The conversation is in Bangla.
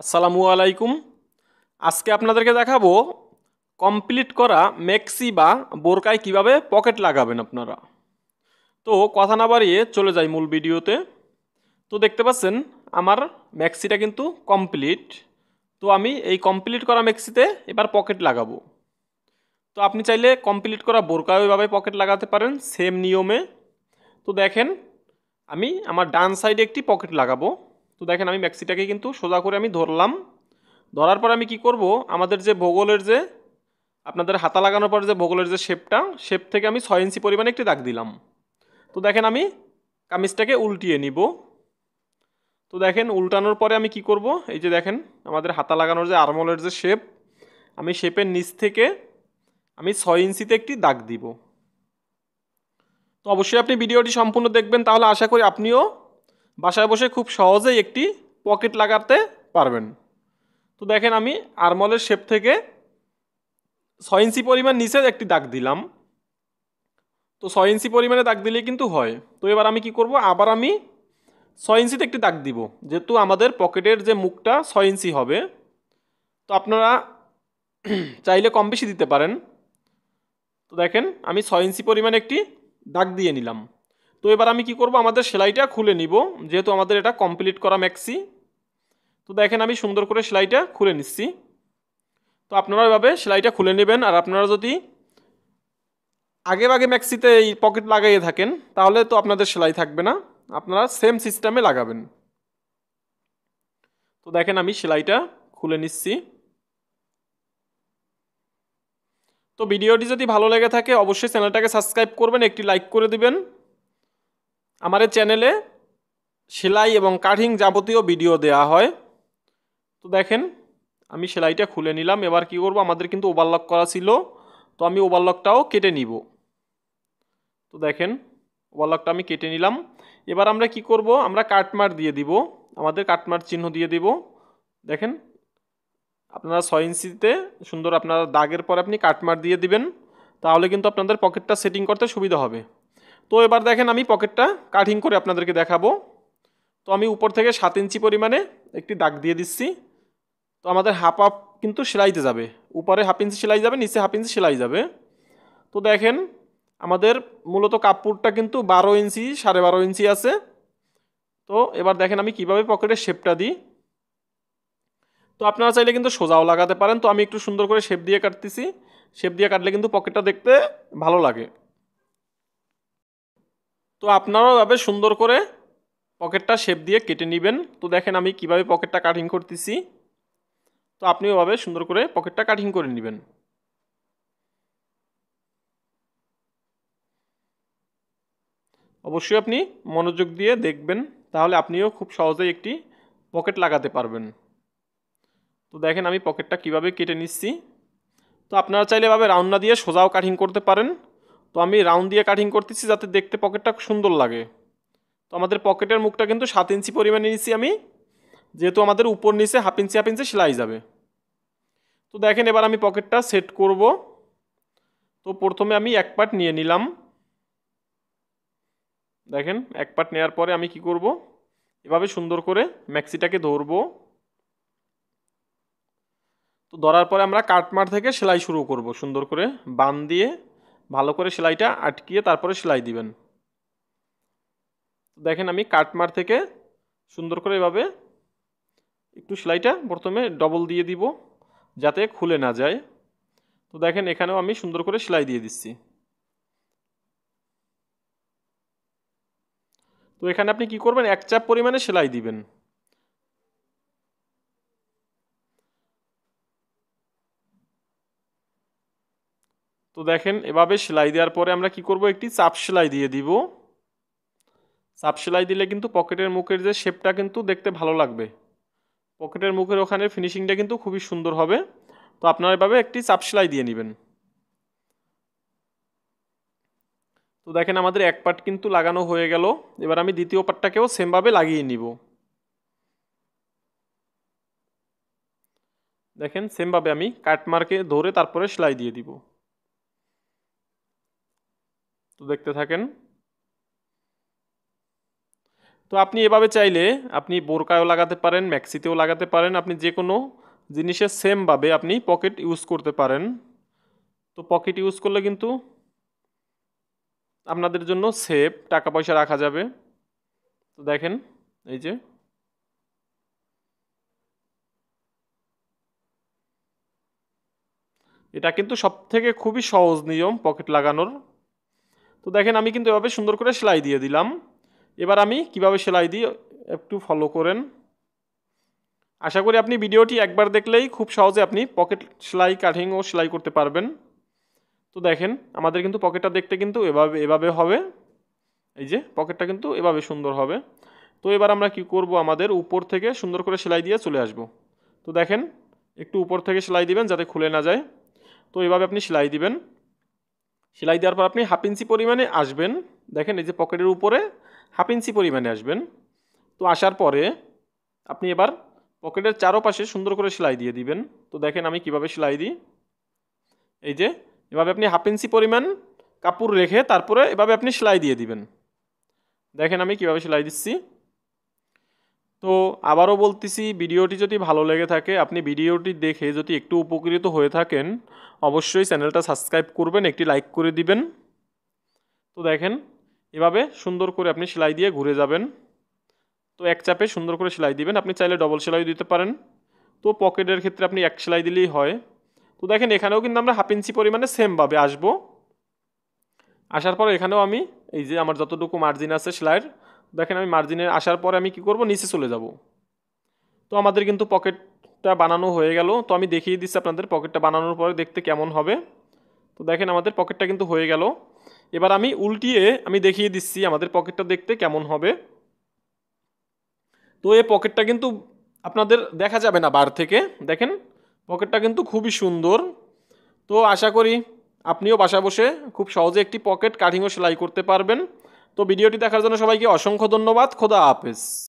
আসসালামু আলাইকুম আজকে আপনাদেরকে দেখাবো কমপ্লিট করা মেক্সি বা বোরকায় কিভাবে পকেট লাগাবেন আপনারা তো কথা না বাড়িয়ে চলে যাই মূল ভিডিওতে তো দেখতে পাচ্ছেন আমার ম্যাক্সিটা কিন্তু কমপ্লিট তো আমি এই কমপ্লিট করা ম্যাক্সিতে এবার পকেট লাগাবো তো আপনি চাইলে কমপ্লিট করা বোরকায় ওইভাবে পকেট লাগাতে পারেন সেম নিয়মে তো দেখেন আমি আমার ডান সাইডে একটি পকেট লাগাবো তো দেখেন আমি ম্যাক্সিটাকে কিন্তু সোজা করে আমি ধরলাম ধরার পর আমি কি করব আমাদের যে ভূগোলের যে আপনাদের হাতা লাগানোর পর যে ভূগোলের যে শেপটা শেপ থেকে আমি ছয় ইঞ্চি পরিমাণে একটি দাগ দিলাম তো দেখেন আমি কামিজটাকে উল্টিয়ে নিব তো দেখেন উল্টানোর পরে আমি কি করব এই যে দেখেন আমাদের হাতা লাগানোর যে আরমোলের যে শেপ আমি শেপের নিচ থেকে আমি ছয় ইঞ্চিতে একটি দাগ দিব তো অবশ্যই আপনি ভিডিওটি সম্পূর্ণ দেখবেন তাহলে আশা করি আপনিও বাসায় বসে খুব সহজেই একটি পকেট লাগাতে পারবেন তো দেখেন আমি আরমলের শেপ থেকে ছয় ইঞ্চি পরিমাণ নিচে একটি দাগ দিলাম তো ছয় ইঞ্চি পরিমাণে দাগ দিলেই কিন্তু হয় তো এবার আমি কি করব আবার আমি ছয় ইঞ্চিতে একটি দাগ দিব যেহেতু আমাদের পকেটের যে মুখটা ছয় ইঞ্চি হবে তো আপনারা চাইলে কম বেশি দিতে পারেন তো দেখেন আমি ছয় ইঞ্চি পরিমাণে একটি দাগ দিয়ে নিলাম তো এবার আমি কি করব আমাদের সেলাইটা খুলে নিব যেহেতু আমাদের এটা কমপ্লিট করা ম্যাক্সি তো দেখেন আমি সুন্দর করে সেলাইটা খুলে নিচ্ছি তো আপনারা এভাবে সেলাইটা খুলে নেবেন আর আপনারা যদি আগে আগে ম্যাক্সিতে এই পকেট লাগাইয়ে থাকেন তাহলে তো আপনাদের সেলাই থাকবে না আপনারা সেম সিস্টেমে লাগাবেন তো দেখেন আমি সেলাইটা খুলে নিচ্ছি তো ভিডিওটি যদি ভালো লেগে থাকে অবশ্যই চ্যানেলটাকে সাবস্ক্রাইব করবেন একটি লাইক করে দিবেন আমার চ্যানেলে সেলাই এবং কাটিং যাবতীয় ভিডিও দেয়া হয় তো দেখেন আমি সেলাইটা খুলে নিলাম এবার কি করব আমাদের কিন্তু ওভারলক করা ছিল তো আমি ওভারলকটাও কেটে নিব তো দেখেন ওভারলকটা আমি কেটে নিলাম এবার আমরা কি করব আমরা কাটমার দিয়ে দিব আমাদের কাটমার চিহ্ন দিয়ে দিব দেখেন আপনারা ছয় ইঞ্চিতে সুন্দর আপনারা দাগের পর আপনি কাটমার দিয়ে দিবেন তাহলে কিন্তু আপনাদের পকেটটা সেটিং করতে সুবিধা হবে তো এবার দেখেন আমি পকেটটা কাটিং করে আপনাদেরকে দেখাবো তো আমি উপর থেকে সাত ইঞ্চি পরিমাণে একটি দাগ দিয়ে দিচ্ছি তো আমাদের হাফ আপ কিন্তু সেলাইতে যাবে উপরে হাফ ইঞ্চি সেলাই যাবে নিচে হাফ ইঞ্চি সেলাই যাবে তো দেখেন আমাদের মূলত কাপড়টা কিন্তু বারো ইঞ্চি সাড়ে বারো ইঞ্চি আছে তো এবার দেখেন আমি কিভাবে পকেটের শেপটা দিই তো আপনারা চাইলে কিন্তু সোজাও লাগাতে পারেন তো আমি একটু সুন্দর করে শেপ দিয়ে কাটতেছি শেপ দিয়ে কাটলে কিন্তু পকেটটা দেখতে ভালো লাগে তো আপনারাও ভাবে সুন্দর করে পকেটটা শেপ দিয়ে কেটে নেবেন তো দেখেন আমি কিভাবে পকেটটা কাটিং করতেছি তো আপনি ওভাবে সুন্দর করে পকেটটা কাটিং করে নেবেন অবশ্যই আপনি মনোযোগ দিয়ে দেখবেন তাহলে আপনিও খুব সহজেই একটি পকেট লাগাতে পারবেন তো দেখেন আমি পকেটটা কিভাবে কেটে নিচ্ছি তো আপনারা চাইলে এভাবে রাউন্না দিয়ে সোজাও কাটিং করতে পারেন তো আমি রাউন্ড দিয়ে কাটিং করতেছি যাতে দেখতে পকেটটা সুন্দর লাগে তো আমাদের পকেটের মুখটা কিন্তু সাত ইঞ্চি পরিমাণে নিচ্ছি আমি যেহেতু আমাদের উপর নিচে হাফ ইঞ্চি হাফ ইঞ্চি সেলাই যাবে তো দেখেন এবার আমি পকেটটা সেট করব তো প্রথমে আমি এক পার্ট নিয়ে নিলাম দেখেন এক পার্ট নেওয়ার পরে আমি কি করব এভাবে সুন্দর করে ম্যাক্সিটাকে ধরবো তো ধরার পরে আমরা কাটমার থেকে সেলাই শুরু করব সুন্দর করে বান দিয়ে ভালো করে সেলাইটা আটকিয়ে তারপরে সেলাই দিবেন দেখেন আমি কাটমার থেকে সুন্দর করে এভাবে একটু সেলাইটা প্রথমে ডবল দিয়ে দিব যাতে খুলে না যায় তো দেখেন এখানেও আমি সুন্দর করে সেলাই দিয়ে দিচ্ছি তো এখানে আপনি কি করবেন এক চাপ পরিমাণে সেলাই দিবেন তো দেখেন এভাবে সেলাই দেওয়ার পরে আমরা কি করব একটি চাপ সেলাই দিয়ে দিব চাপ সেলাই দিলে কিন্তু পকেটের মুখের যে শেপটা কিন্তু দেখতে ভালো লাগবে পকেটের মুখের ওখানে ফিনিশিংটা কিন্তু খুবই সুন্দর হবে তো আপনারা এভাবে একটি চাপ সেলাই দিয়ে নেবেন তো দেখেন আমাদের এক পার্ট কিন্তু লাগানো হয়ে গেল এবার আমি দ্বিতীয় পার্টটাকেও সেমভাবে লাগিয়ে নিব দেখেন সেমভাবে আমি কাটমার্কে ধরে তারপরে সেলাই দিয়ে দিব তো দেখতে থাকেন তো আপনি এভাবে চাইলে আপনি বোরকায়ও লাগাতে পারেন ম্যাক্সিতেও লাগাতে পারেন আপনি যে কোনো জিনিসের সেমভাবে আপনি পকেট ইউজ করতে পারেন তো পকেট ইউজ করলে কিন্তু আপনাদের জন্য সেফ টাকা পয়সা রাখা যাবে তো দেখেন এই যে এটা কিন্তু সব থেকে খুবই সহজ নিয়ম পকেট লাগানোর তো দেখেন আমি কিন্তু এভাবে সুন্দর করে সেলাই দিয়ে দিলাম এবার আমি কিভাবে সেলাই দিই একটু ফলো করেন আশা করি আপনি ভিডিওটি একবার দেখলেই খুব সহজে আপনি পকেট সেলাই কাটিং ও সেলাই করতে পারবেন তো দেখেন আমাদের কিন্তু পকেটটা দেখতে কিন্তু এভাবে এভাবে হবে এই যে পকেটটা কিন্তু এভাবে সুন্দর হবে তো এবার আমরা কি করব আমাদের উপর থেকে সুন্দর করে সেলাই দিয়ে চলে আসব তো দেখেন একটু উপর থেকে সেলাই দিবেন যাতে খুলে না যায় তো এভাবে আপনি সেলাই দিবেন সেলাই দেওয়ার পর আপনি হাফ ইঞ্চি পরিমাণে আসবেন দেখেন এই যে পকেটের উপরে হাফ ইঞ্চি পরিমাণে আসবেন তো আসার পরে আপনি এবার পকেটের চারোপাশে সুন্দর করে সেলাই দিয়ে দিবেন তো দেখেন আমি কিভাবে সেলাই দিই এই যে এভাবে আপনি হাফ ইঞ্চি পরিমাণ কাপড় রেখে তারপরে এভাবে আপনি সেলাই দিয়ে দিবেন দেখেন আমি কিভাবে সেলাই দিচ্ছি তো আবারও বলতেছি ভিডিওটি যদি ভালো লেগে থাকে আপনি ভিডিওটি দেখে যদি একটু উপকৃত হয়ে থাকেন অবশ্যই চ্যানেলটা সাবস্ক্রাইব করবেন একটি লাইক করে দিবেন তো দেখেন এভাবে সুন্দর করে আপনি সেলাই দিয়ে ঘুরে যাবেন তো এক চাপে সুন্দর করে সেলাই দিবেন আপনি চাইলে ডবল সেলাই দিতে পারেন তো পকেটের ক্ষেত্রে আপনি এক সেলাই দিলেই হয় তো দেখেন এখানেও কিন্তু আমরা হাফ ইঞ্চি পরিমাণে সেমভাবে আসবো আসার পর এখানেও আমি এই যে আমার যতটুকু মার্জিন আছে সেলাইয়ের দেখেন আমি মার্জিনে আসার পরে আমি কি করব নিচে চলে যাব তো আমাদের কিন্তু পকেটটা বানানো হয়ে গেল তো আমি দেখিয়ে দিচ্ছি আপনাদের পকেটটা বানানোর পরে দেখতে কেমন হবে তো দেখেন আমাদের পকেটটা কিন্তু হয়ে গেল এবার আমি উল্টিয়ে আমি দেখিয়ে দিচ্ছি আমাদের পকেটটা দেখতে কেমন হবে তো এই পকেটটা কিন্তু আপনাদের দেখা যাবে না বার থেকে দেখেন পকেটটা কিন্তু খুবই সুন্দর তো আশা করি আপনিও বাসা বসে খুব সহজে একটি পকেট কাটিংও সেলাই করতে পারবেন তো ভিডিওটি দেখার জন্য সবাইকে অসংখ্য ধন্যবাদ খোদা হাফেজ